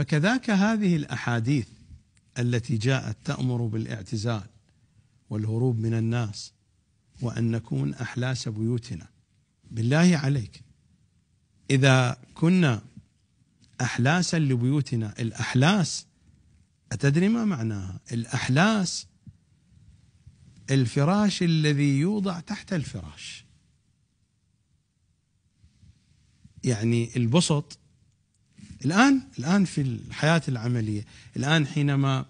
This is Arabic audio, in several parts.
فكذاك هذه الاحاديث التي جاءت تامر بالاعتزال والهروب من الناس وان نكون احلاس بيوتنا بالله عليك اذا كنا احلاسا لبيوتنا الاحلاس اتدري ما معناها الاحلاس الفراش الذي يوضع تحت الفراش يعني البسط الآن الآن في الحياة العملية الآن حينما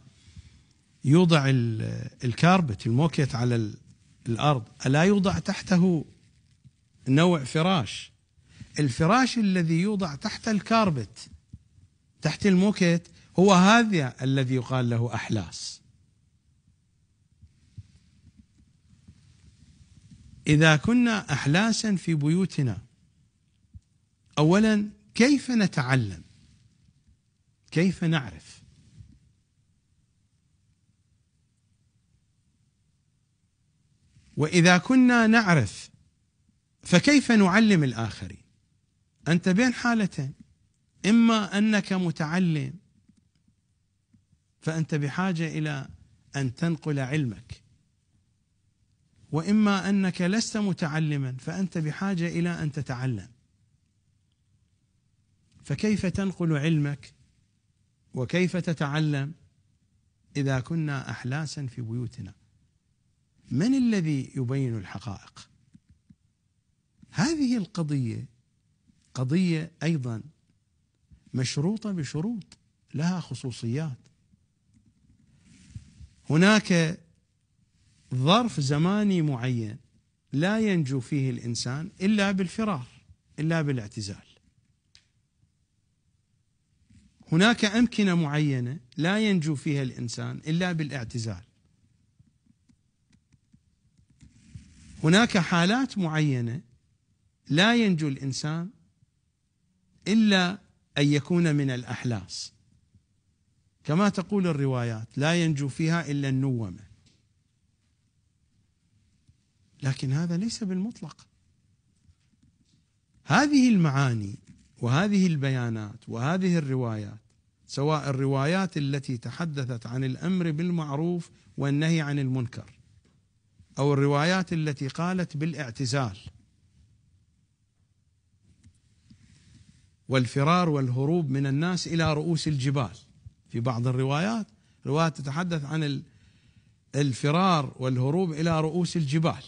يوضع الكاربت الموكيت على الأرض ألا يوضع تحته نوع فراش الفراش الذي يوضع تحت الكاربت تحت الموكيت هو هذا الذي يقال له أحلاس إذا كنا أحلاسا في بيوتنا أولا كيف نتعلم كيف نعرف واذا كنا نعرف فكيف نعلم الاخرين انت بين حالتين اما انك متعلم فانت بحاجه الى ان تنقل علمك واما انك لست متعلما فانت بحاجه الى ان تتعلم فكيف تنقل علمك وكيف تتعلم إذا كنا أحلاسا في بيوتنا من الذي يبين الحقائق هذه القضية قضية أيضا مشروطة بشروط لها خصوصيات هناك ظرف زماني معين لا ينجو فيه الانسان الا بالفرار الا بالاعتزال هناك امكنه معينه لا ينجو فيها الانسان الا بالاعتزال. هناك حالات معينه لا ينجو الانسان الا ان يكون من الاحلاس. كما تقول الروايات لا ينجو فيها الا النومه. لكن هذا ليس بالمطلق. هذه المعاني وهذه البيانات وهذه الروايات سواء الروايات التي تحدثت عن الامر بالمعروف والنهي عن المنكر او الروايات التي قالت بالاعتزال والفرار والهروب من الناس الى رؤوس الجبال في بعض الروايات روايات تتحدث عن الفرار والهروب الى رؤوس الجبال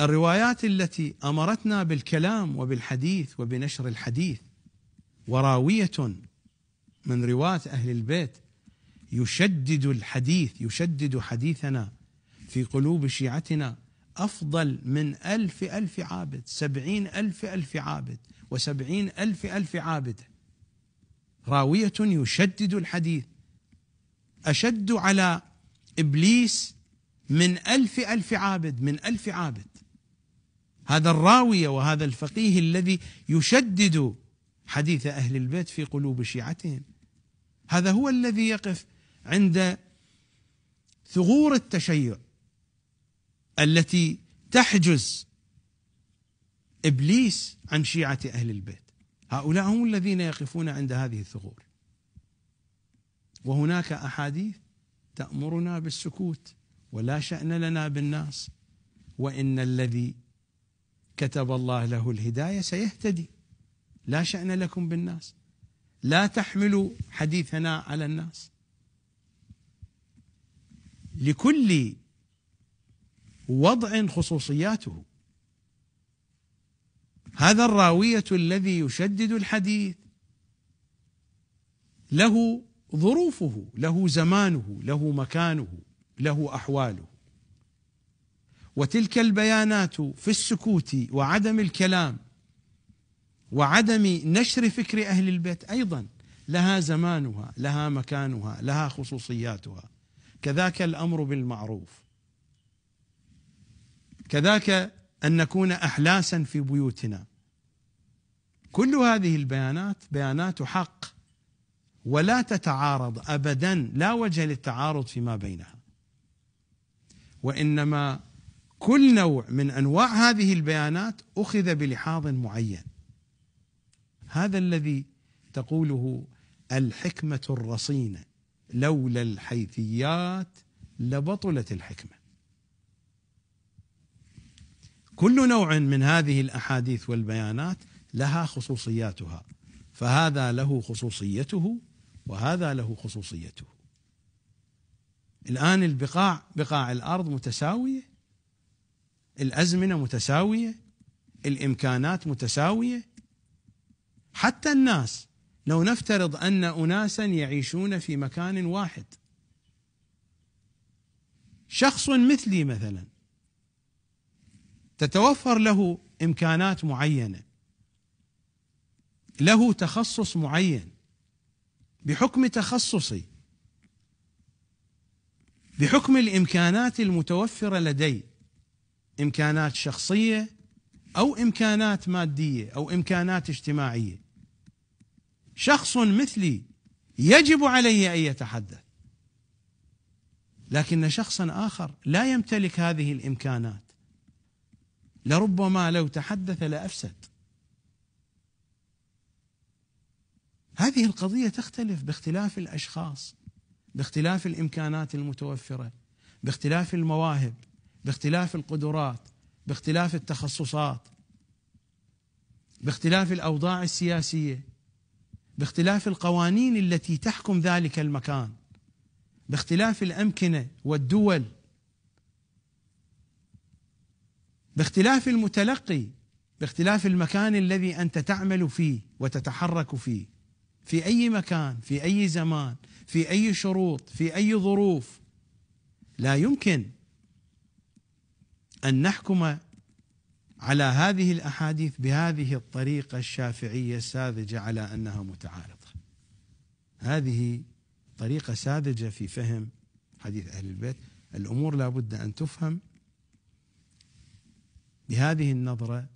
الروايات التي امرتنا بالكلام وبالحديث وبنشر الحديث وراويه من رواه اهل البيت يشدد الحديث يشدد حديثنا في قلوب شيعتنا أفضل من ألف ألف عابد سبعين ألف ألف عابد وسبعين ألف ألف عابد راوية يشدد الحديث أشد على إبليس من ألف ألف عابد من ألف عابد هذا الراوية وهذا الفقيه الذي يشدد حديث أهل البيت في قلوب شيعتهم هذا هو الذي يقف عند ثغور التشيع التي تحجز ابليس عن شيعه اهل البيت هؤلاء هم الذين يقفون عند هذه الثغور وهناك احاديث تامرنا بالسكوت ولا شان لنا بالناس وان الذي كتب الله له الهدايه سيهتدي لا شان لكم بالناس لا تحملوا حديثنا على الناس لكل وضع خصوصياته هذا الراويه الذي يشدد الحديث له ظروفه له زمانه له مكانه له احواله وتلك البيانات في السكوت وعدم الكلام وعدم نشر فكر اهل البيت ايضا لها زمانها لها مكانها لها خصوصياتها كذاك الامر بالمعروف كذاك ان نكون احلاسا في بيوتنا كل هذه البيانات بيانات حق ولا تتعارض ابدا لا وجه للتعارض فيما بينها وانما كل نوع من انواع هذه البيانات اخذ بلحاظ معين هذا الذي تقوله الحكمه الرصينه لولا الحيثيات لبطلت الحكمه كل نوع من هذه الاحاديث والبيانات لها خصوصياتها فهذا له خصوصيته وهذا له خصوصيته الان البقاع بقاع الارض متساويه الازمنه متساويه الامكانات متساويه حتى الناس لو نفترض ان اناسا يعيشون في مكان واحد شخص مثلي مثلا تتوفر له امكانات معينه له تخصص معين بحكم تخصصي بحكم الامكانات المتوفره لدي امكانات شخصيه او امكانات ماديه او امكانات اجتماعيه شخص مثلي يجب عليه ان يتحدث لكن شخصا اخر لا يمتلك هذه الامكانات لربما لو تحدث لافسد هذه القضيه تختلف باختلاف الاشخاص باختلاف الامكانات المتوفره باختلاف المواهب باختلاف القدرات باختلاف التخصصات باختلاف الاوضاع السياسيه باختلاف القوانين التي تحكم ذلك المكان باختلاف الامكنه والدول باختلاف المتلقي باختلاف المكان الذي انت تعمل فيه وتتحرك فيه في اي مكان في اي زمان في اي شروط في اي ظروف لا يمكن ان نحكم على هذه الاحاديث بهذه الطريقه الشافعيه الساذجه على انها متعارضه. هذه طريقه ساذجه في فهم حديث اهل البيت، الامور لابد ان تفهم بهذه النظره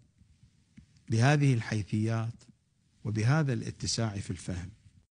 بهذه الحيثيات وبهذا الاتساع في الفهم.